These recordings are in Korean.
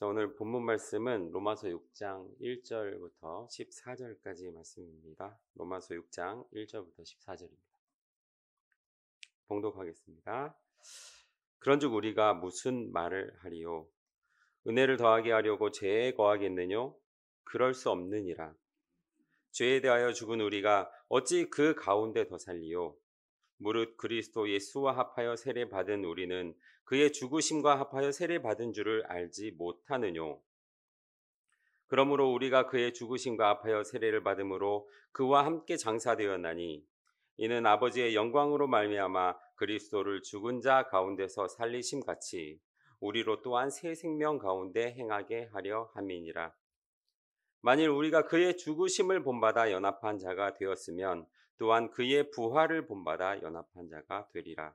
오늘 본문 말씀은 로마서 6장 1절부터 14절까지 말씀입니다. 로마서 6장 1절부터 14절입니다. 봉독하겠습니다. 그런즉 우리가 무슨 말을 하리요? 은혜를 더하게 하려고 죄에 거하겠느뇨? 그럴 수 없느니라. 죄에 대하여 죽은 우리가 어찌 그 가운데 더 살리요? 무릇 그리스도 예수와 합하여 세례 받은 우리는 그의 죽으심과 합하여 세례 받은 줄을 알지 못하느뇨. 그러므로 우리가 그의 죽으심과 합하여 세례를 받음으로 그와 함께 장사되었나니 이는 아버지의 영광으로 말미암아 그리스도를 죽은 자 가운데서 살리심 같이 우리로 또한 새 생명 가운데 행하게 하려 함이니라. 만일 우리가 그의 죽으심을 본받아 연합한 자가 되었으면 또한 그의 부활을 본받아 연합한 자가 되리라.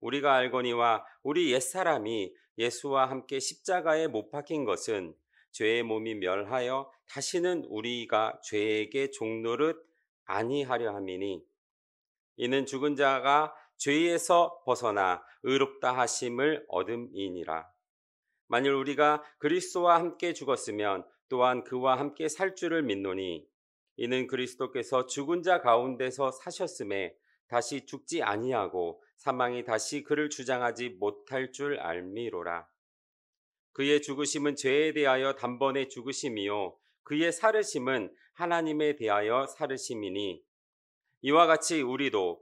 우리가 알거니와 우리 옛사람이 예수와 함께 십자가에 못 박힌 것은 죄의 몸이 멸하여 다시는 우리가 죄에게 종노릇 아니하려 함이니 이는 죽은 자가 죄에서 벗어나 의롭다 하심을 얻음이니라. 만일 우리가 그리스도와 함께 죽었으면 또한 그와 함께 살 줄을 믿노니 이는 그리스도께서 죽은 자 가운데서 사셨음에 다시 죽지 아니하고 사망이 다시 그를 주장하지 못할 줄 알미로라. 그의 죽으심은 죄에 대하여 단번에 죽으심이요 그의 사르심은 하나님에 대하여 사르심이니 이와 같이 우리도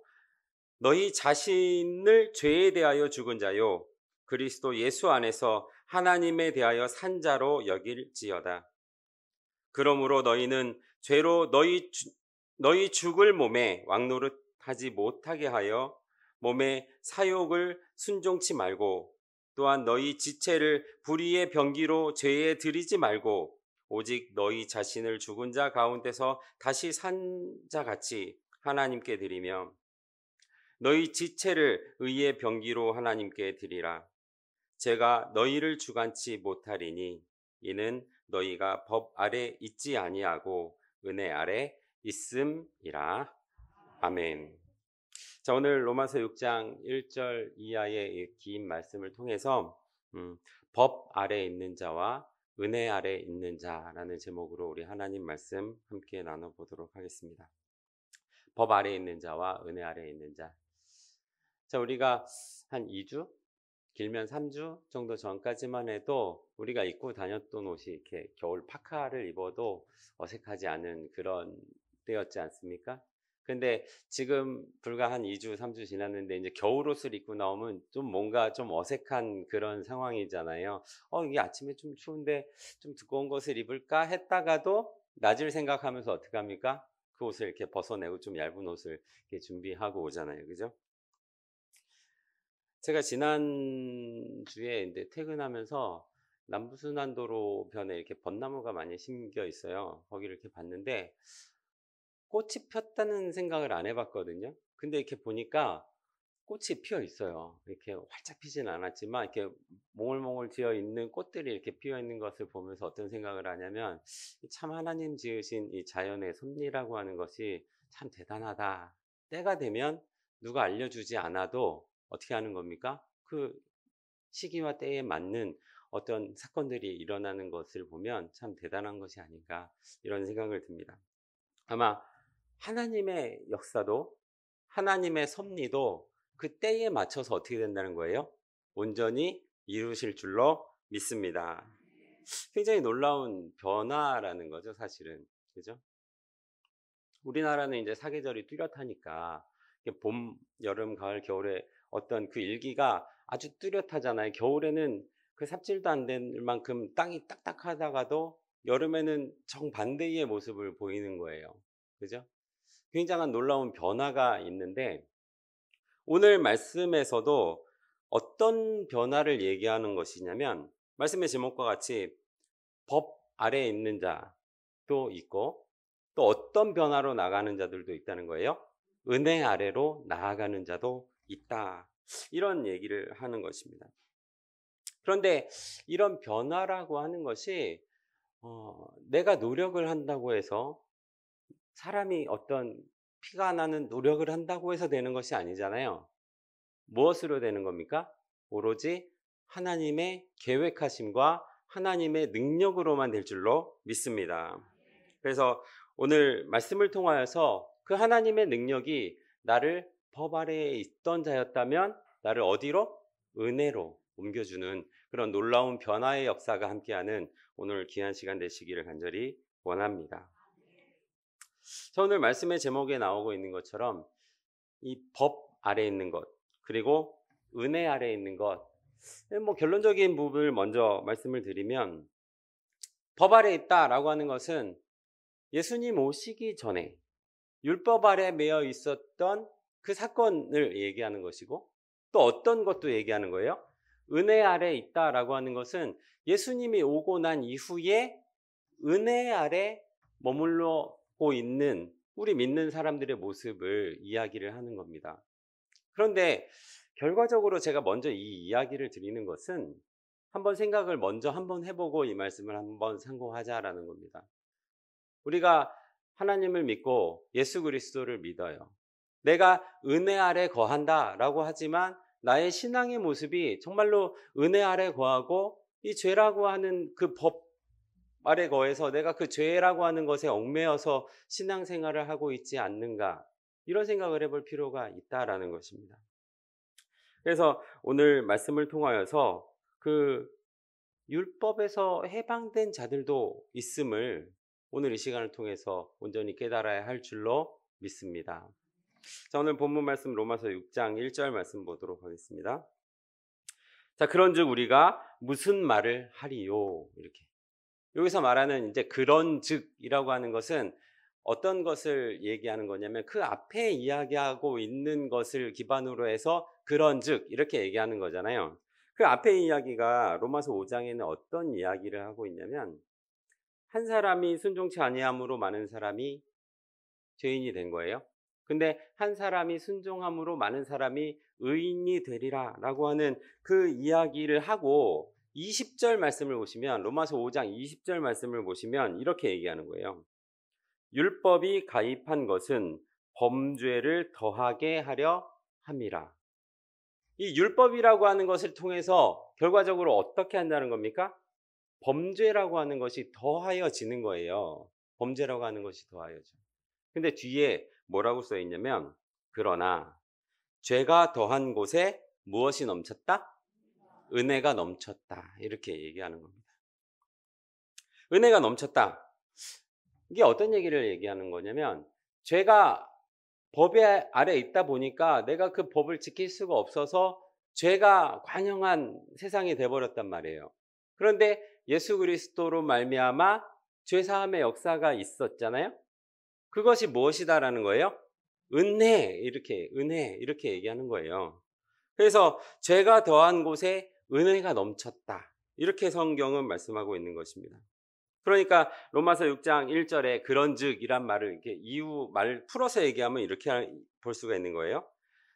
너희 자신을 죄에 대하여 죽은 자요 그리스도 예수 안에서 하나님에 대하여 산 자로 여길지어다. 그러므로 너희는 죄로 너희 주, 너희 죽을 몸에 왕노릇하지 못하게 하여 몸에 사욕을 순종치 말고 또한 너희 지체를 불의의 병기로 죄에 들이지 말고 오직 너희 자신을 죽은 자 가운데서 다시 산자 같이 하나님께 드리며 너희 지체를 의의 병기로 하나님께 드리라. 제가 너희를 주관치 못하리니 이는 너희가 법 아래 있지 아니하고 은혜 아래 있음이라. 아멘. 자, 오늘 로마서 6장 1절 이하의 긴 말씀을 통해서 음, 법 아래 있는 자와 은혜 아래 있는 자라는 제목으로 우리 하나님 말씀 함께 나눠보도록 하겠습니다. 법 아래에 있는 자와 은혜 아래에 있는 자. 자, 우리가 한 2주? 길면 3주 정도 전까지만 해도 우리가 입고 다녔던 옷이 이렇게 겨울 파카를 입어도 어색하지 않은 그런 때였지 않습니까? 근데 지금 불과 한 2주, 3주 지났는데 이제 겨울 옷을 입고 나오면 좀 뭔가 좀 어색한 그런 상황이잖아요. 어, 이게 아침에 좀 추운데 좀 두꺼운 것을 입을까 했다가도 낮을 생각하면서 어떻게합니까 그 옷을 이렇게 벗어내고 좀 얇은 옷을 이렇게 준비하고 오잖아요. 그죠? 제가 지난주에 이제 퇴근하면서 남부순환도로 변에 이렇게 벚나무가 많이 심겨 있어요. 거기를 이렇게 봤는데 꽃이 폈다는 생각을 안 해봤거든요. 근데 이렇게 보니까 꽃이 피어 있어요. 이렇게 활짝 피진 않았지만 이렇게 몽글몽글 지어 있는 꽃들이 이렇게 피어 있는 것을 보면서 어떤 생각을 하냐면 참 하나님 지으신 이 자연의 섭리라고 하는 것이 참 대단하다. 때가 되면 누가 알려주지 않아도 어떻게 하는 겁니까? 그 시기와 때에 맞는 어떤 사건들이 일어나는 것을 보면 참 대단한 것이 아닌가 이런 생각을 듭니다. 아마 하나님의 역사도 하나님의 섭리도 그 때에 맞춰서 어떻게 된다는 거예요? 온전히 이루실 줄로 믿습니다. 굉장히 놀라운 변화라는 거죠, 사실은. 그죠? 우리나라는 이제 사계절이 뚜렷하니까 봄, 여름, 가을, 겨울에 어떤 그 일기가 아주 뚜렷하잖아요. 겨울에는 그 삽질도 안 된 만큼 땅이 딱딱하다가도 여름에는 정반대의 모습을 보이는 거예요. 그죠? 굉장한 놀라운 변화가 있는데 오늘 말씀에서도 어떤 변화를 얘기하는 것이냐면 말씀의 제목과 같이 법 아래에 있는 자도 있고 또 어떤 변화로 나가는 자들도 있다는 거예요. 은혜 아래로 나아가는 자도 있다. 이런 얘기를 하는 것입니다. 그런데 이런 변화라고 하는 것이 어, 내가 노력을 한다고 해서 사람이 어떤 피가 나는 노력을 한다고 해서 되는 것이 아니잖아요. 무엇으로 되는 겁니까? 오로지 하나님의 계획하심과 하나님의 능력으로만 될 줄로 믿습니다. 그래서 오늘 말씀을 통하여서 그 하나님의 능력이 나를 법 아래에 있던 자였다면 나를 어디로? 은혜로 옮겨주는 그런 놀라운 변화의 역사가 함께하는 오늘 귀한 시간 되시기를 간절히 원합니다. 자, 오늘 말씀의 제목에 나오고 있는 것처럼 이 법 아래 에 있는 것, 그리고 은혜 아래 에 있는 것, 예, 뭐 결론적인 부분을 먼저 말씀을 드리면 법 아래 에 있다라고 하는 것은 예수님 오시기 전에 율법 아래 매여 있었던 그 사건을 얘기하는 것이고 또 어떤 것도 얘기하는 거예요. 은혜 아래 있다라고 하는 것은 예수님이 오고 난 이후에 은혜 아래 머물러 갖고 있는 우리 믿는 사람들의 모습을 이야기를 하는 겁니다. 그런데 결과적으로 제가 먼저 이 이야기를 드리는 것은 한번 생각을 먼저 한번 해보고 이 말씀을 한번 상고하자라는 겁니다. 우리가 하나님을 믿고 예수 그리스도를 믿어요. 내가 은혜 아래 거한다라고 하지만 나의 신앙의 모습이 정말로 은혜 아래 거하고 이 죄라고 하는 그법 말에 거해서 내가 그 죄라고 하는 것에 얽매여서 신앙생활을 하고 있지 않는가 이런 생각을 해볼 필요가 있다라는 것입니다. 그래서 오늘 말씀을 통하여서 그 율법에서 해방된 자들도 있음을 오늘 이 시간을 통해서 온전히 깨달아야 할 줄로 믿습니다. 자, 오늘 본문 말씀 로마서 6장 1절 말씀 보도록 하겠습니다. 자, 그런즉 우리가 무슨 말을 하리요? 이렇게 여기서 말하는 이제 그런 즉이라고 하는 것은 어떤 것을 얘기하는 거냐면 그 앞에 이야기하고 있는 것을 기반으로 해서 그런 즉 이렇게 얘기하는 거잖아요. 그 앞에 이야기가 로마서 5장에는 어떤 이야기를 하고 있냐면 한 사람이 순종치 아니함으로 많은 사람이 죄인이 된 거예요. 근데 한 사람이 순종함으로 많은 사람이 의인이 되리라라고 하는 그 이야기를 하고 20절 말씀을 보시면 로마서 5장 20절 말씀을 보시면 이렇게 얘기하는 거예요. 율법이 가입한 것은 범죄를 더하게 하려 함이라. 이 율법이라고 하는 것을 통해서 결과적으로 어떻게 한다는 겁니까? 범죄라고 하는 것이 더하여지는 거예요. 범죄라고 하는 것이 더하여져. 근데 뒤에 뭐라고 써 있냐면 그러나 죄가 더한 곳에 무엇이 넘쳤다? 은혜가 넘쳤다. 이렇게 얘기하는 겁니다. 은혜가 넘쳤다. 이게 어떤 얘기를 얘기하는 거냐면, 죄가 법의 아래 있다 보니까 내가 그 법을 지킬 수가 없어서 죄가 관영한 세상이 돼버렸단 말이에요. 그런데 예수 그리스도로 말미암아 죄 사함의 역사가 있었잖아요. 그것이 무엇이다라는 거예요? 은혜 이렇게 은혜 이렇게 얘기하는 거예요. 그래서 죄가 더한 곳에 은혜가 넘쳤다. 이렇게 성경은 말씀하고 있는 것입니다. 그러니까 로마서 6장 1절에 그런즉이란 말을 이렇게 이유 말 풀어서 얘기하면 이렇게 볼 수가 있는 거예요.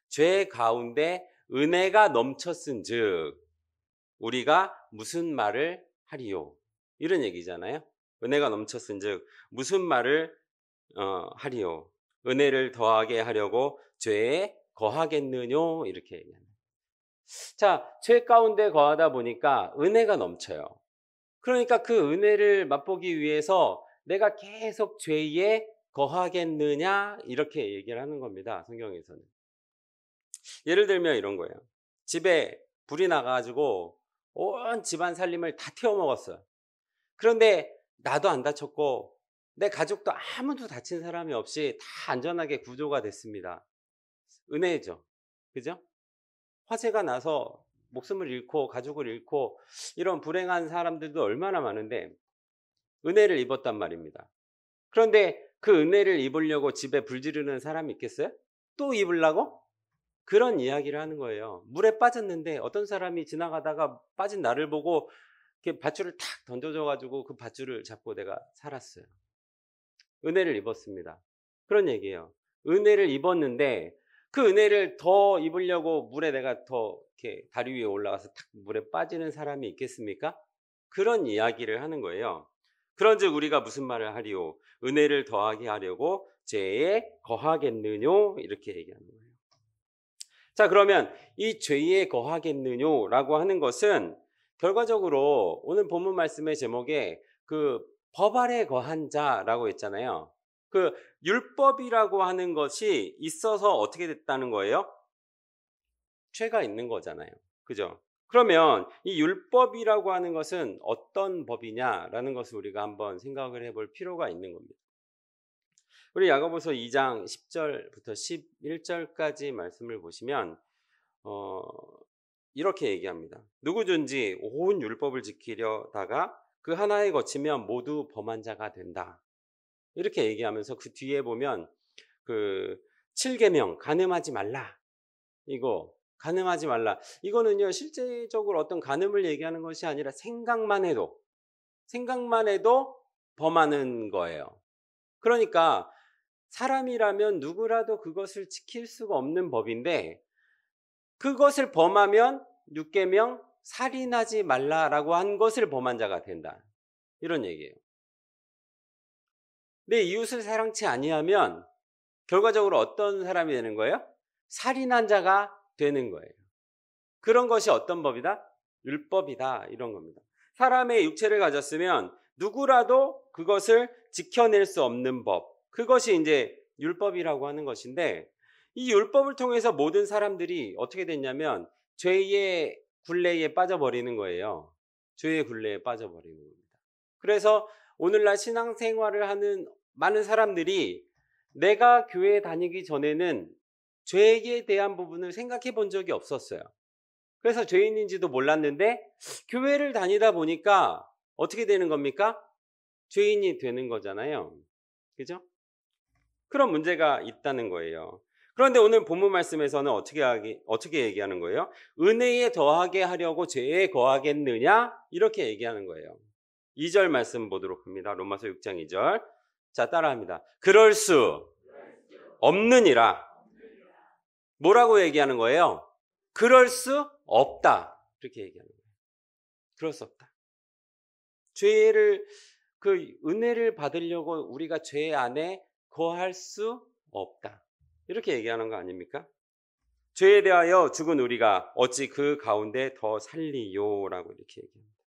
죄 가운데 은혜가 넘쳤은즉 우리가 무슨 말을 하리요? 이런 얘기잖아요. 은혜가 넘쳤은즉 무슨 말을 어, 하리요? 은혜를 더하게 하려고 죄에 거하겠느뇨? 이렇게 얘기합니다. 자, 죄 가운데 거하다 보니까 은혜가 넘쳐요. 그러니까 그 은혜를 맛보기 위해서 내가 계속 죄에 거하겠느냐 이렇게 얘기를 하는 겁니다. 성경에서는. 예를 들면 이런 거예요. 집에 불이 나가지고 온 집안 살림을 다 태워 먹었어요. 그런데 나도 안 다쳤고 내 가족도 아무도 다친 사람이 없이 다 안전하게 구조가 됐습니다. 은혜죠. 그죠? 화재가 나서 목숨을 잃고 가족을 잃고 이런 불행한 사람들도 얼마나 많은데 은혜를 입었단 말입니다. 그런데 그 은혜를 입으려고 집에 불 지르는 사람이 있겠어요? 또 입으려고? 그런 이야기를 하는 거예요. 물에 빠졌는데 어떤 사람이 지나가다가 빠진 나를 보고 이렇게 밧줄을 탁 던져줘가지고 그 밧줄을 잡고 내가 살았어요. 은혜를 입었습니다. 그런 얘기예요. 은혜를 입었는데 그 은혜를 더 입으려고 물에 내가 더 이렇게 다리 위에 올라가서 탁 물에 빠지는 사람이 있겠습니까? 그런 이야기를 하는 거예요. 그런즉 우리가 무슨 말을 하리오 은혜를 더하게 하려고 죄에 거하겠느뇨? 이렇게 얘기하는 거예요. 자, 그러면 이 죄에 거하겠느뇨라고 하는 것은 결과적으로 오늘 본문 말씀의 제목에 그 법 아래 거한 자라고 했잖아요. 그 율법이라고 하는 것이 있어서 어떻게 됐다는 거예요? 죄가 있는 거잖아요. 그죠? 그러면 이 율법이라고 하는 것은 어떤 법이냐라는 것을 우리가 한번 생각을 해볼 필요가 있는 겁니다. 우리 야고보서 2장 10절부터 11절까지 말씀을 보시면 어, 이렇게 얘기합니다. 누구든지 온 율법을 지키려다가 그 하나에 거치면 모두 범한 자가 된다. 이렇게 얘기하면서 그 뒤에 보면 그7개명가늠하지 말라. 이거 가늠하지 말라. 이거는요, 실제적으로 어떤 가늠을 얘기하는 것이 아니라 생각만 해도, 생각만 해도 범하는 거예요. 그러니까 사람이라면 누구라도 그것을 지킬 수가 없는 법인데, 그것을 범하면 6개명 살인하지 말라라고 한 것을 범한 자가 된다. 이런 얘기예요. 내 이웃을 사랑치 아니하면 결과적으로 어떤 사람이 되는 거예요? 살인한 자가 되는 거예요. 그런 것이 어떤 법이다? 율법이다. 이런 겁니다. 사람의 육체를 가졌으면 누구라도 그것을 지켜낼 수 없는 법. 그것이 이제 율법이라고 하는 것인데 이 율법을 통해서 모든 사람들이 어떻게 됐냐면 죄의 굴레에 빠져버리는 거예요. 죄의 굴레에 빠져버리는 겁니다. 그래서 오늘날 신앙생활을 하는 많은 사람들이 내가 교회에 다니기 전에는 죄에 대한 부분을 생각해 본 적이 없었어요. 그래서 죄인인지도 몰랐는데 교회를 다니다 보니까 어떻게 되는 겁니까? 죄인이 되는 거잖아요. 그죠? 그런 문제가 있다는 거예요. 그런데 오늘 본문 말씀에서는 어떻게, 하기, 어떻게 얘기하는 거예요? 은혜에 더하게 하려고 죄에 거하겠느냐? 이렇게 얘기하는 거예요. 2절 말씀 보도록 합니다. 로마서 6장 2절. 자, 따라합니다. 그럴 수 없느니라. 뭐라고 얘기하는 거예요? 그럴 수 없다. 이렇게 얘기하는 거예요. 그럴 수 없다. 죄를, 그 은혜를 받으려고 우리가 죄 안에 거할 수 없다. 이렇게 얘기하는 거 아닙니까? 죄에 대하여 죽은 우리가 어찌 그 가운데 더 살리요? 라고 이렇게 얘기합니다.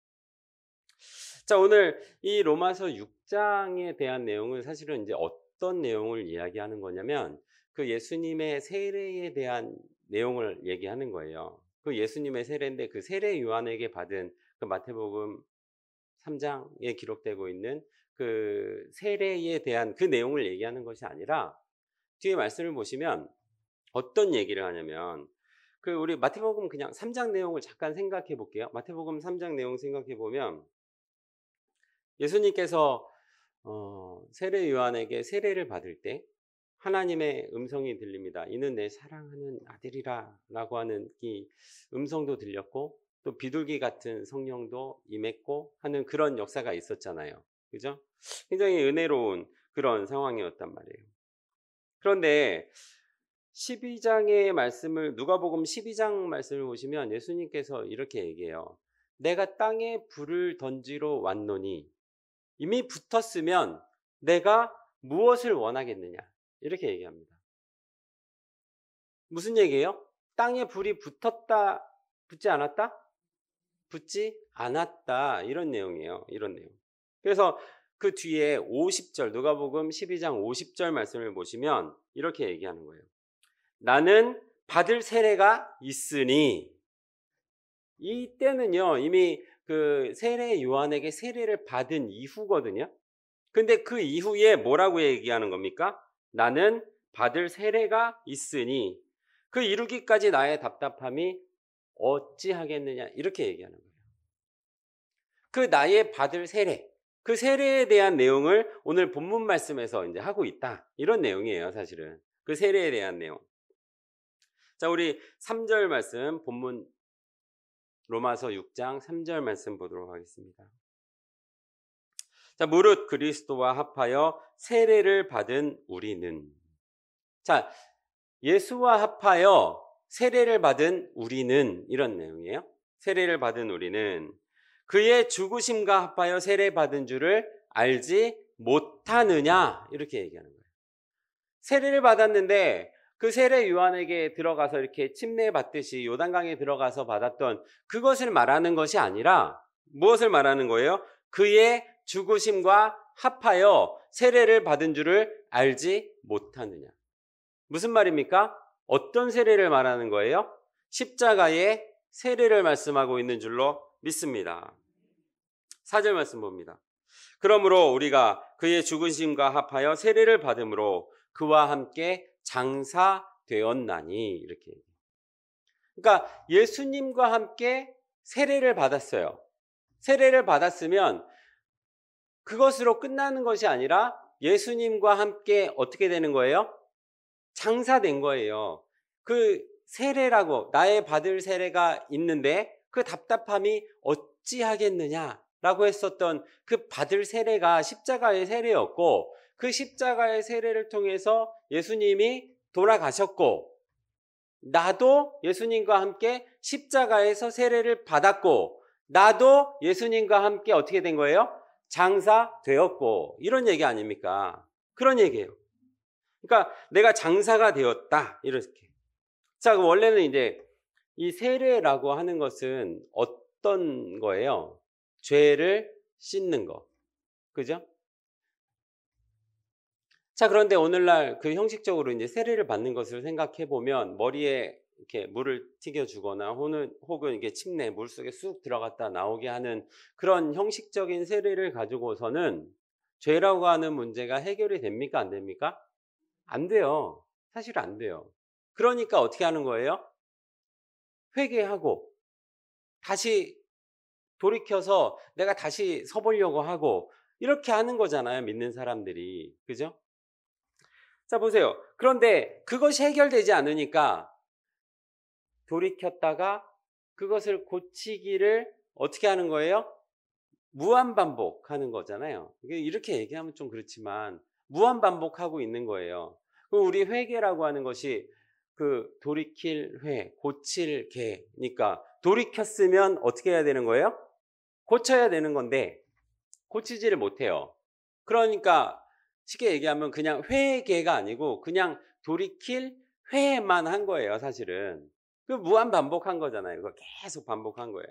자, 오늘 이 로마서 6장에 대한 내용은 사실은 이제 어떤 내용을 이야기하는 거냐면 그 예수님의 세례에 대한 내용을 얘기하는 거예요. 그 예수님의 세례인데 그 세례 요한에게 받은 그 마태복음 3장에 기록되고 있는 그 세례에 대한 그 내용을 얘기하는 것이 아니라 뒤에 말씀을 보시면 어떤 얘기를 하냐면 그 우리 마태복음 그냥 3장 내용을 잠깐 생각해 볼게요. 마태복음 3장 내용 생각해 보면 예수님께서 어, 세례 요한에게 세례를 받을 때 하나님의 음성이 들립니다. 이는 내 사랑하는 아들이라라고 하는 이 음성도 들렸고 또 비둘기 같은 성령도 임했고 하는 그런 역사가 있었잖아요. 그죠? 굉장히 은혜로운 그런 상황이었단 말이에요. 그런데 12장의 말씀을 누가복음 12장 말씀을 보시면 예수님께서 이렇게 얘기해요. 내가 땅에 불을 던지러 왔노니 이미 붙었으면 내가 무엇을 원하겠느냐. 이렇게 얘기합니다. 무슨 얘기예요? 땅에 불이 붙었다, 붙지 않았다? 붙지 않았다. 이런 내용이에요. 이런 내용. 그래서 그 뒤에 50절, 누가복음 12장 50절 말씀을 보시면 이렇게 얘기하는 거예요. 나는 받을 세례가 있으니, 이때는요, 이미 그 세례 요한에게 세례를 받은 이후거든요. 근데 그 이후에 뭐라고 얘기하는 겁니까? 나는 받을 세례가 있으니 그 이루기까지 나의 답답함이 어찌하겠느냐 이렇게 얘기하는 거예요. 그 나의 받을 세례 그 세례에 대한 내용을 오늘 본문 말씀에서 이제 하고 있다 이런 내용이에요 사실은 그 세례에 대한 내용. 자 우리 3절 말씀 본문 로마서 6장 3절 말씀 보도록 하겠습니다. 자, 무릇 그리스도와 합하여 세례를 받은 우리는 자, 예수와 합하여 세례를 받은 우리는 이런 내용이에요. 세례를 받은 우리는 그의 죽으심과 합하여 세례 받은 줄을 알지 못하느냐 이렇게 얘기하는 거예요. 세례를 받았는데 그 세례 요한에게 들어가서 이렇게 침례 받듯이 요단강에 들어가서 받았던 그것을 말하는 것이 아니라 무엇을 말하는 거예요? 그의 죽으심과 합하여 세례를 받은 줄을 알지 못하느냐. 무슨 말입니까? 어떤 세례를 말하는 거예요? 십자가의 세례를 말씀하고 있는 줄로 믿습니다. 사절 말씀 봅니다. 그러므로 우리가 그의 죽으심과 합하여 세례를 받으므로 그와 함께 장사되었나니 이렇게. 그러니까 예수님과 함께 세례를 받았어요. 세례를 받았으면 그것으로 끝나는 것이 아니라 예수님과 함께 어떻게 되는 거예요? 장사된 거예요. 그 세례라고 나의 받을 세례가 있는데 그 답답함이 어찌하겠느냐라고 했었던 그 받을 세례가 십자가의 세례였고 그 십자가의 세례를 통해서 예수님이 돌아가셨고 나도 예수님과 함께 십자가에서 세례를 받았고 나도 예수님과 함께 어떻게 된 거예요? 장사되었고 이런 얘기 아닙니까? 그런 얘기예요. 그러니까 내가 장사가 되었다 이렇게. 자 원래는 이제 이 세례라고 하는 것은 어떤 거예요? 죄를 씻는 거, 그죠? 자, 그런데 오늘날 그 형식적으로 이제 세례를 받는 것을 생각해 보면 머리에 이렇게 물을 튀겨주거나 혹은, 혹은 이게 침내 물 속에 쑥 들어갔다 나오게 하는 그런 형식적인 세례를 가지고서는 죄라고 하는 문제가 해결이 됩니까? 안 됩니까? 안 돼요. 사실 안 돼요. 그러니까 어떻게 하는 거예요? 회개하고 다시 돌이켜서 내가 다시 서보려고 하고 이렇게 하는 거잖아요. 믿는 사람들이. 그죠? 자, 보세요. 그런데 그것이 해결되지 않으니까 돌이켰다가 그것을 고치기를 어떻게 하는 거예요? 무한반복하는 거잖아요. 이렇게 얘기하면 좀 그렇지만 무한반복하고 있는 거예요. 우리 회계라고 하는 것이 그 돌이킬 회, 고칠 개니까 돌이켰으면 어떻게 해야 되는 거예요? 고쳐야 되는 건데 고치지를 못해요. 그러니까 쉽게 얘기하면 그냥 회개가 아니고 그냥 돌이킬 회만 한 거예요, 사실은. 그 무한 반복한 거잖아요. 이거 계속 반복한 거예요.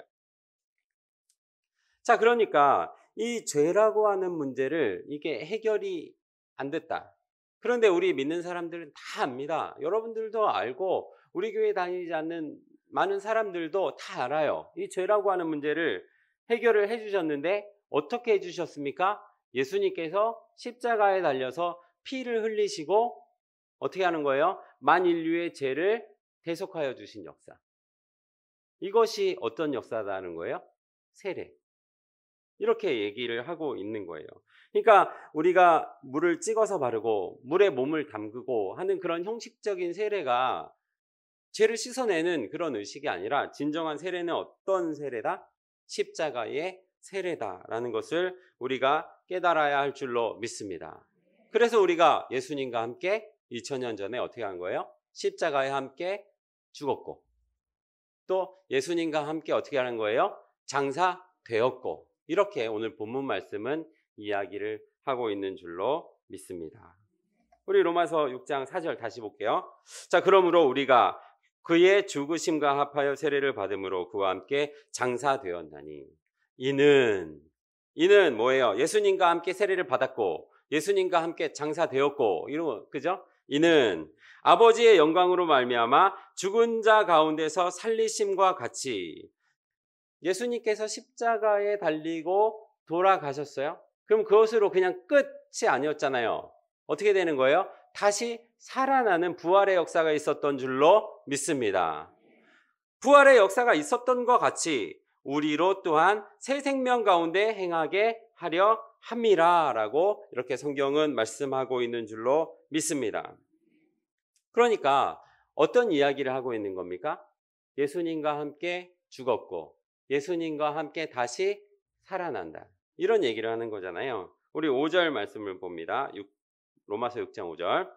자, 그러니까 이 죄라고 하는 문제를 이게 해결이 안 됐다. 그런데 우리 믿는 사람들은 다 압니다. 여러분들도 알고 우리 교회 다니지 않는 많은 사람들도 다 알아요. 이 죄라고 하는 문제를 해결을 해주셨는데 어떻게 해주셨습니까? 예수님께서 십자가에 달려서 피를 흘리시고 어떻게 하는 거예요? 만 인류의 죄를 대속하여 주신 역사. 이것이 어떤 역사다는 거예요? 세례. 이렇게 얘기를 하고 있는 거예요. 그러니까 우리가 물을 찍어서 바르고 물에 몸을 담그고 하는 그런 형식적인 세례가 죄를 씻어내는 그런 의식이 아니라 진정한 세례는 어떤 세례다? 십자가의 세례다라는 것을 우리가 깨달아야 할 줄로 믿습니다. 그래서 우리가 예수님과 함께 2000년 전에 어떻게 한 거예요? 십자가에 함께 죽었고 또 예수님과 함께 어떻게 하는 거예요? 장사되었고 이렇게 오늘 본문 말씀은 이야기를 하고 있는 줄로 믿습니다. 우리 로마서 6장 4절 다시 볼게요. 자, 그러므로 우리가 그의 죽으심과 합하여 세례를 받음으로 그와 함께 장사되었나니 이는 이는 뭐예요? 예수님과 함께 세례를 받았고 예수님과 함께 장사되었고 이런 그죠? 이는 아버지의 영광으로 말미암아 죽은 자 가운데서 살리심과 같이 예수님께서 십자가에 달리고 돌아가셨어요. 그럼 그것으로 그냥 끝이 아니었잖아요. 어떻게 되는 거예요? 다시 살아나는 부활의 역사가 있었던 줄로 믿습니다. 부활의 역사가 있었던 것 같이 우리로 또한 새 생명 가운데 행하게 하려 함이라라고 이렇게 성경은 말씀하고 있는 줄로 믿습니다. 그러니까 어떤 이야기를 하고 있는 겁니까? 예수님과 함께 죽었고 예수님과 함께 다시 살아난다. 이런 얘기를 하는 거잖아요. 우리 5절 말씀을 봅니다. 6, 로마서 6장 5절.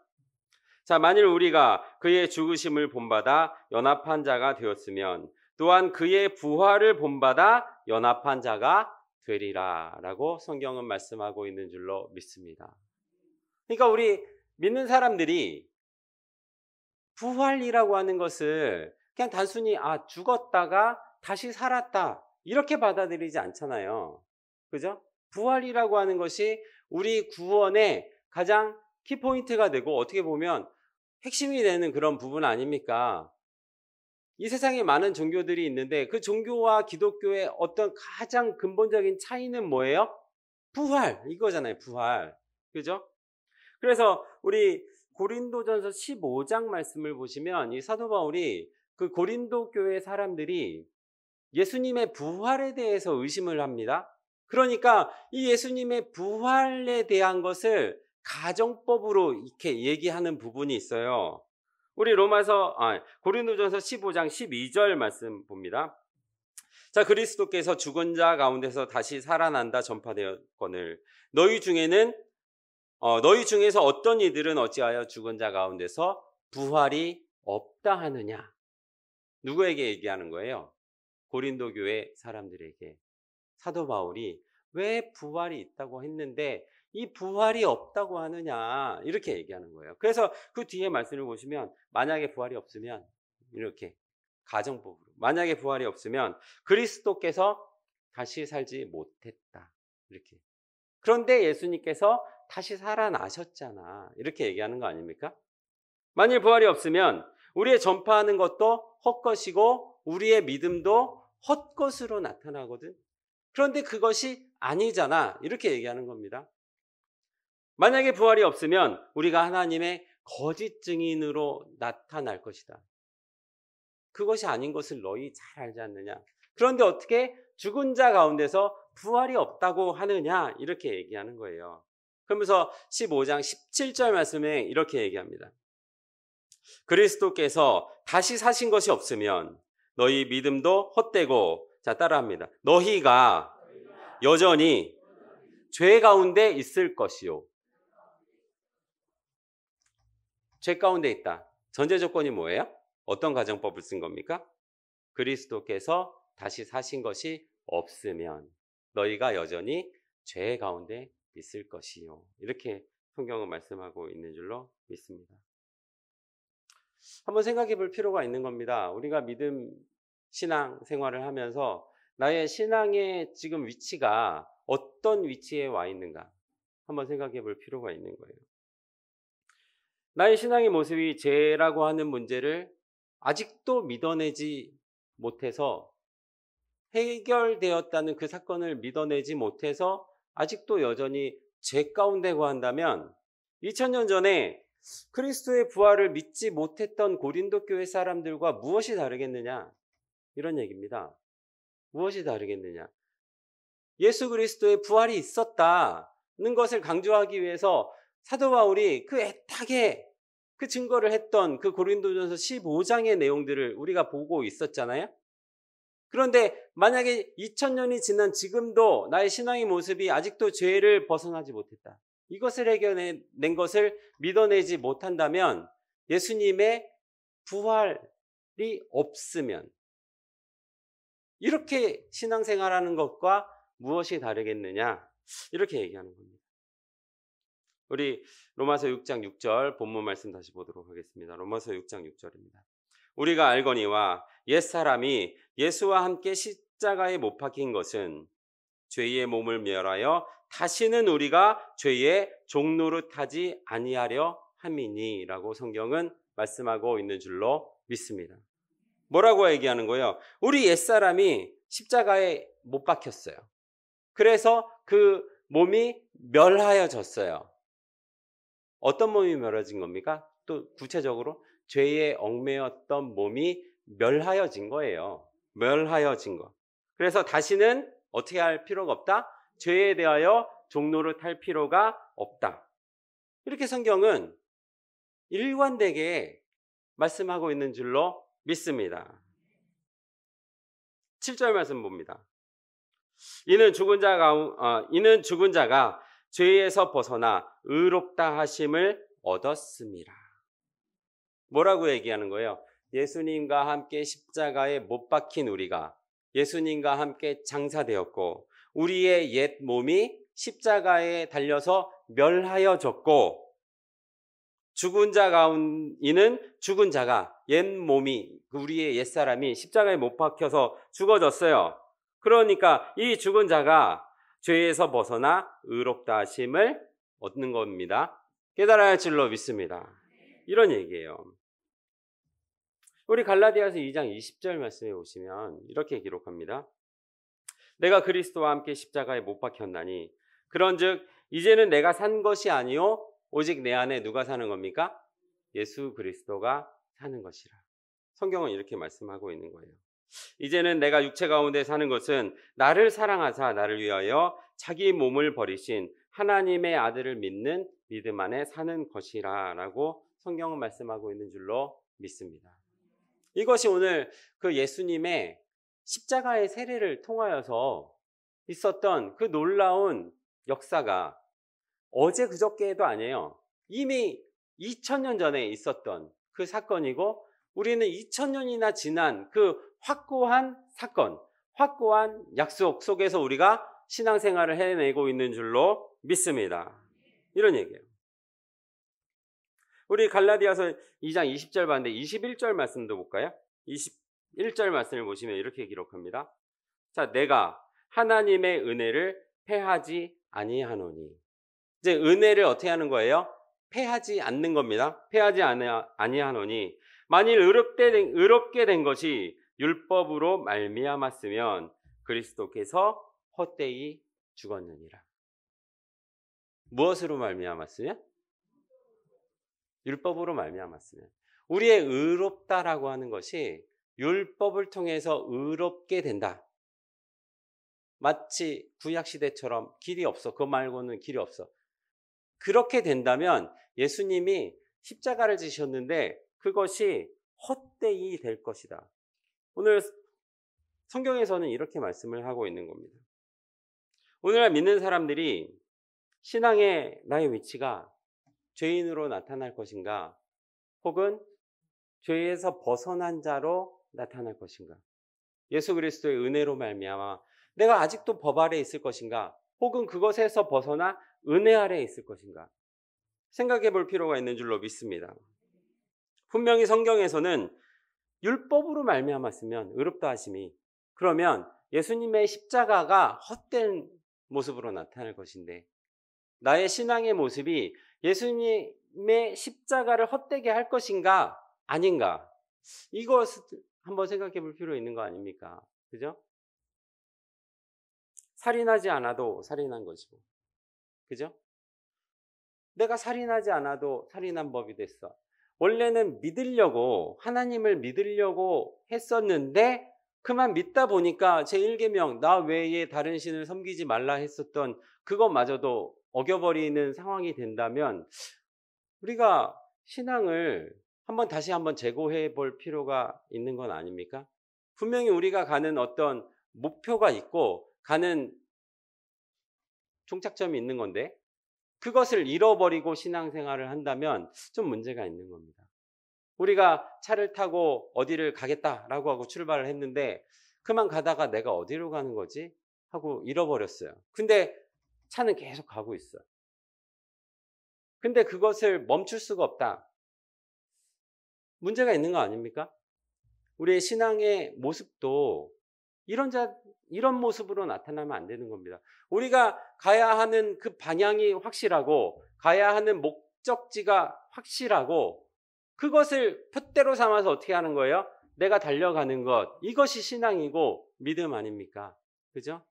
자, 만일 우리가 그의 죽으심을 본받아 연합한 자가 되었으면 또한 그의 부활을 본받아 연합한 자가 되리라라고 성경은 말씀하고 있는 줄로 믿습니다. 그러니까 우리 믿는 사람들이 부활이라고 하는 것을 그냥 단순히 아 죽었다가 다시 살았다 이렇게 받아들이지 않잖아요. 그죠? 부활이라고 하는 것이 우리 구원의 가장 키포인트가 되고 어떻게 보면 핵심이 되는 그런 부분 아닙니까? 이 세상에 많은 종교들이 있는데 그 종교와 기독교의 어떤 가장 근본적인 차이는 뭐예요? 부활 이거잖아요. 부활. 그죠? 그래서 우리 고린도전서 15장 말씀을 보시면 이 사도 바울이 그 고린도 교회 사람들이 예수님의 부활에 대해서 의심을 합니다. 그러니까 이 예수님의 부활에 대한 것을 가정법으로 이렇게 얘기하는 부분이 있어요. 우리 로마서 아, 고린도전서 15장 12절 말씀 봅니다. 자 그리스도께서 죽은 자 가운데서 다시 살아난다 전파되었거늘 너희 중에는 어, 너희 중에서 어떤 이들은 어찌하여 죽은 자 가운데서 부활이 없다 하느냐 누구에게 얘기하는 거예요? 고린도 교회 사람들에게 사도 바울이 왜 부활이 있다고 했는데 이 부활이 없다고 하느냐 이렇게 얘기하는 거예요. 그래서 그 뒤에 말씀을 보시면 만약에 부활이 없으면 이렇게 가정법으로 만약에 부활이 없으면 그리스도께서 다시 살지 못했다 이렇게 그런데 예수님께서 다시 살아나셨잖아 이렇게 얘기하는 거 아닙니까? 만일 부활이 없으면 우리의 전파하는 것도 헛것이고 우리의 믿음도 헛것으로 나타나거든. 그런데 그것이 아니잖아 이렇게 얘기하는 겁니다. 만약에 부활이 없으면 우리가 하나님의 거짓 증인으로 나타날 것이다. 그것이 아닌 것을 너희 잘 알지 않느냐. 그런데 어떻게 죽은 자 가운데서 부활이 없다고 하느냐. 이렇게 얘기하는 거예요. 그러면서 15장 17절 말씀에 이렇게 얘기합니다. 그리스도께서 다시 사신 것이 없으면 너희 믿음도 헛되고, 자, 따라합니다. 너희가 여전히 죄 가운데 있을 것이요. 죄 가운데 있다. 전제 조건이 뭐예요? 어떤 가정법을 쓴 겁니까? 그리스도께서 다시 사신 것이 없으면 너희가 여전히 죄 가운데 있을 것이요. 이렇게 성경은 말씀하고 있는 줄로 믿습니다. 한번 생각해 볼 필요가 있는 겁니다. 우리가 믿음 신앙 생활을 하면서 나의 신앙의 지금 위치가 어떤 위치에 와 있는가 한번 생각해 볼 필요가 있는 거예요. 나의 신앙의 모습이 죄라고 하는 문제를 아직도 믿어내지 못해서 해결되었다는 그 사건을 믿어내지 못해서 아직도 여전히 죄 가운데고 한다면 2000년 전에 그리스도의 부활을 믿지 못했던 고린도 교회 사람들과 무엇이 다르겠느냐? 이런 얘기입니다. 무엇이 다르겠느냐? 예수 그리스도의 부활이 있었다는 것을 강조하기 위해서 사도 바울이 그 애타게 그 증거를 했던 그 고린도전서 15장의 내용들을 우리가 보고 있었잖아요. 그런데 만약에 2000년이 지난 지금도 나의 신앙의 모습이 아직도 죄를 벗어나지 못했다. 이것을 해결낸 것을 믿어내지 못한다면 예수님의 부활이 없으면 이렇게 신앙생활하는 것과 무엇이 다르겠느냐? 이렇게 얘기하는 겁니다. 우리 로마서 6장 6절 본문 말씀 다시 보도록 하겠습니다. 로마서 6장 6절입니다. 우리가 알거니와 옛사람이 예수와 함께 십자가에 못 박힌 것은 죄의 몸을 멸하여 다시는 우리가 죄의 종로를타지 아니하려 함이니라고 성경은 말씀하고 있는 줄로 믿습니다. 뭐라고 얘기하는 거예요? 우리 옛사람이 십자가에 못 박혔어요. 그래서 그 몸이 멸하여졌어요. 어떤 몸이 멸어진 겁니까? 또 구체적으로 죄에 얽매였던 몸이 멸하여진 거예요. 멸하여진 것. 그래서 다시는 어떻게 할 필요가 없다? 죄에 대하여 종로를 탈 필요가 없다. 이렇게 성경은 일관되게 말씀하고 있는 줄로 믿습니다. 7절 말씀 봅니다. 이는 죽은 자가, 어, 이는 죽은 자가 죄에서 벗어나 의롭다 하심을 얻었습니다. 뭐라고 얘기하는 거예요? 예수님과 함께 십자가에 못 박힌 우리가 예수님과 함께 장사되었고 우리의 옛 몸이 십자가에 달려서 멸하여졌고 죽은 자 가운데는 죽은 자가 옛 몸이 그 우리의 옛 사람이 십자가에 못 박혀서 죽어졌어요. 그러니까 이 죽은 자가 죄에서 벗어나 의롭다 하심을 얻는 겁니다. 깨달아야 할 줄로 믿습니다. 이런 얘기예요. 우리 갈라디아서 2장 20절 말씀에 오시면 이렇게 기록합니다. 내가 그리스도와 함께 십자가에 못 박혔나니 그런즉 이제는 내가 산 것이 아니요 오직 내 안에 누가 사는 겁니까? 예수 그리스도가 사는 것이라. 성경은 이렇게 말씀하고 있는 거예요. 이제는 내가 육체 가운데 사는 것은 나를 사랑하사 나를 위하여 자기 몸을 버리신 하나님의 아들을 믿는 믿음 안에 사는 것이라 라고 성경은 말씀하고 있는 줄로 믿습니다. 이것이 오늘 그 예수님의 십자가의 세례를 통하여서 있었던 그 놀라운 역사가 어제 그저께도 아니에요. 이미 2000년 전에 있었던 그 사건이고 우리는 2000년이나 지난 그 확고한 사건, 확고한 약속 속에서 우리가 신앙생활을 해내고 있는 줄로 믿습니다. 이런 얘기예요. 우리 갈라디아서 2장 20절 봤는데 21절 말씀도 볼까요? 21절 말씀을 보시면 이렇게 기록합니다. 자, 내가 하나님의 은혜를 패하지 아니하노니. 이제 은혜를 어떻게 하는 거예요? 패하지 않는 겁니다. 패하지 아니하노니 만일 의롭게 된, 의롭게 된 것이 율법으로 말미암았으면 그리스도께서 헛되이 죽었느니라. 무엇으로 말미암았으면? 율법으로 말미암았으면. 우리의 의롭다라고 하는 것이 율법을 통해서 의롭게 된다. 마치 구약 시대처럼 길이 없어. 그 말고는 길이 없어. 그렇게 된다면 예수님이 십자가를 지셨는데 그것이 헛되이 될 것이다. 오늘 성경에서는 이렇게 말씀을 하고 있는 겁니다. 오늘날 믿는 사람들이 신앙의 나의 위치가 죄인으로 나타날 것인가 혹은 죄에서 벗어난 자로 나타날 것인가 예수 그리스도의 은혜로 말미암아 내가 아직도 법 아래 있을 것인가 혹은 그것에서 벗어나 은혜 아래 있을 것인가 생각해 볼 필요가 있는 줄로 믿습니다. 분명히 성경에서는 율법으로 말미암았으면 의롭다 하심이 그러면 예수님의 십자가가 헛된 모습으로 나타날 것인데 나의 신앙의 모습이 예수님의 십자가를 헛되게 할 것인가 아닌가 이것을 한번 생각해 볼 필요 있는 거 아닙니까? 그죠? 살인하지 않아도 살인한 것이고 그죠? 내가 살인하지 않아도 살인한 법이 됐어. 원래는 믿으려고 하나님을 믿으려고 했었는데 그만 믿다 보니까 제1계명 나 외에 다른 신을 섬기지 말라 했었던 그것마저도 어겨버리는 상황이 된다면 우리가 신앙을 한번 다시 한번 재고해 볼 필요가 있는 건 아닙니까? 분명히 우리가 가는 어떤 목표가 있고 가는 종착점이 있는 건데 그것을 잃어버리고 신앙생활을 한다면 좀 문제가 있는 겁니다. 우리가 차를 타고 어디를 가겠다라고 하고 출발을 했는데 그만 가다가 내가 어디로 가는 거지? 하고 잃어버렸어요. 근데 차는 계속 가고 있어. 근데 그것을 멈출 수가 없다. 문제가 있는 거 아닙니까? 우리의 신앙의 모습도 이런 자, 이런 모습으로 나타나면 안 되는 겁니다. 우리가 가야 하는 그 방향이 확실하고, 가야 하는 목적지가 확실하고, 그것을 푯대로 삼아서 어떻게 하는 거예요? 내가 달려가는 것. 이것이 신앙이고 믿음 아닙니까? 그죠?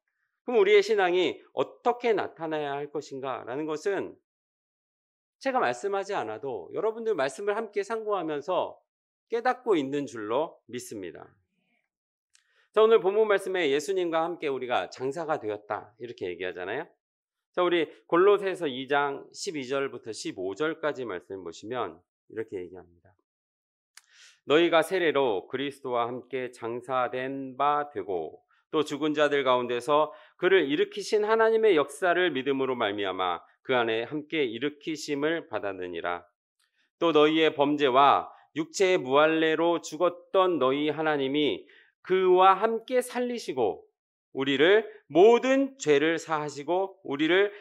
그럼 우리의 신앙이 어떻게 나타나야 할 것인가? 라는 것은 제가 말씀하지 않아도 여러분들 말씀을 함께 상고하면서 깨닫고 있는 줄로 믿습니다. 자, 오늘 본문 말씀에 예수님과 함께 우리가 장사가 되었다. 이렇게 얘기하잖아요. 자, 우리 골로새서 2장 12절부터 15절까지 말씀 보시면 이렇게 얘기합니다. 너희가 세례로 그리스도와 함께 장사된 바 되고 또 죽은 자들 가운데서 그를 일으키신 하나님의 역사를 믿음으로 말미암아 그 안에 함께 일으키심을 받았느니라. 또 너희의 범죄와 육체의 무할례로 죽었던 너희 하나님이 그와 함께 살리시고 우리를 모든 죄를 사하시고 우리를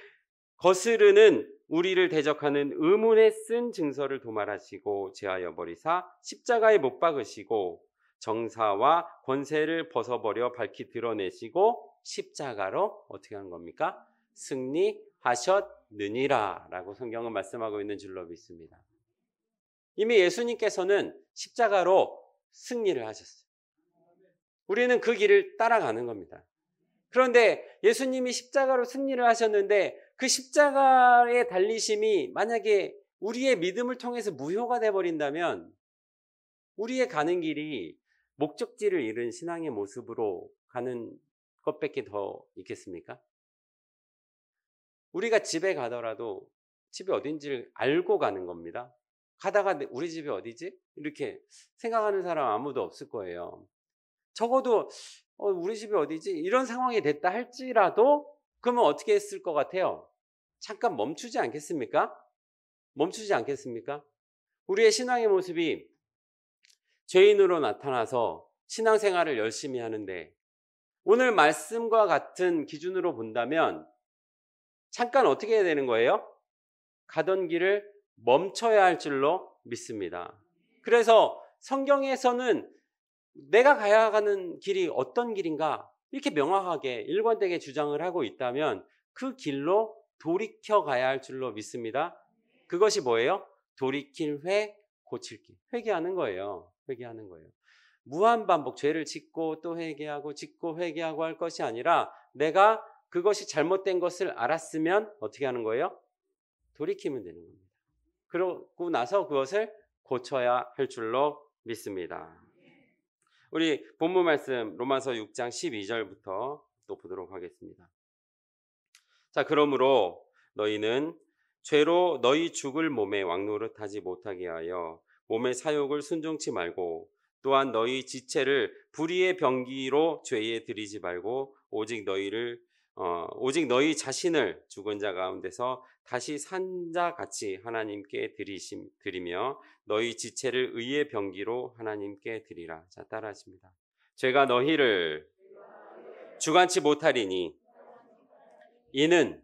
거스르는 우리를 대적하는 의문에 쓴 증서를 도말하시고 제하여 버리사 십자가에 못 박으시고 정사와 권세를 벗어버려 밝히 드러내시고 십자가로 어떻게 한 겁니까? 승리하셨느니라 라고 성경은 말씀하고 있는 줄로 믿습니다. 이미 예수님께서는 십자가로 승리를 하셨어요. 우리는 그 길을 따라가는 겁니다. 그런데 예수님이 십자가로 승리를 하셨는데 그 십자가의 달리심이 만약에 우리의 믿음을 통해서 무효가 되어버린다면 우리의 가는 길이 목적지를 잃은 신앙의 모습으로 가는 것밖에 더 있겠습니까? 우리가 집에 가더라도 집이 어딘지를 알고 가는 겁니다. 가다가 우리 집이 어디지? 이렇게 생각하는 사람 아무도 없을 거예요. 적어도 어, 우리 집이 어디지? 이런 상황이 됐다 할지라도 그러면 어떻게 했을 것 같아요? 잠깐 멈추지 않겠습니까? 멈추지 않겠습니까? 우리의 신앙의 모습이 죄인으로 나타나서 신앙생활을 열심히 하는데 오늘 말씀과 같은 기준으로 본다면 잠깐 어떻게 해야 되는 거예요? 가던 길을 멈춰야 할 줄로 믿습니다. 그래서 성경에서는 내가 가야 하는 길이 어떤 길인가 이렇게 명확하게 일관되게 주장을 하고 있다면 그 길로 돌이켜 가야 할 줄로 믿습니다. 그것이 뭐예요? 돌이킬 회, 고칠 길. 회개하는 거예요. 회개하는 거예요. 무한 반복 죄를 짓고 또 회개하고 짓고 회개하고 할 것이 아니라 내가 그것이 잘못된 것을 알았으면 어떻게 하는 거예요? 돌이키면 되는 겁니다. 그러고 나서 그것을 고쳐야 할 줄로 믿습니다. 우리 본문 말씀 로마서 6장 12절부터 또 보도록 하겠습니다. 자, 그러므로 너희는 죄로 너희 죽을 몸에 왕노릇하지 못하게 하여 몸의 사욕을 순종치 말고 또한 너희 지체를 불의의 병기로 죄에 들이지 말고 오직 너희를 어, 오직 너희 자신을 죽은 자 가운데서 다시 산 자 같이 하나님께 드리심, 드리며 너희 지체를 의의 병기로 하나님께 드리라. 자, 따라하십니다. 죄가 너희를 주관치 못하리니 이는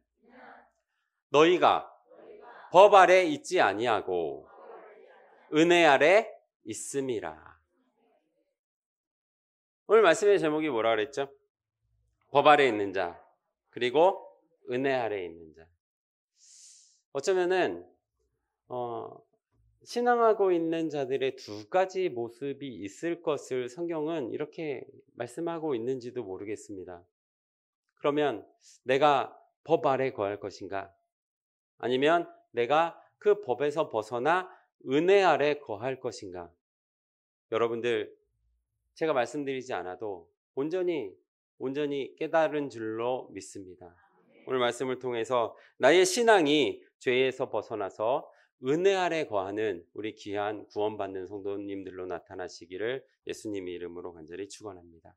너희가 법 아래 있지 아니하고 은혜 아래 있음이라. 오늘 말씀의 제목이 뭐라 그랬죠? 법 아래 있는 자, 그리고 은혜 아래 에 있는 자. 어쩌면은 어, 신앙하고 있는 자들의 두 가지 모습이 있을 것을 성경은 이렇게 말씀하고 있는지도 모르겠습니다. 그러면 내가 법 아래 거할 것인가? 아니면 내가 그 법에서 벗어나 은혜 아래 거할 것인가? 여러분들, 제가 말씀드리지 않아도 온전히 온전히 깨달은 줄로 믿습니다. 오늘 말씀을 통해서 나의 신앙이 죄에서 벗어나서 은혜 아래 거하는 우리 귀한 구원받는 성도님들로 나타나시기를 예수님 이름으로 간절히 축원합니다.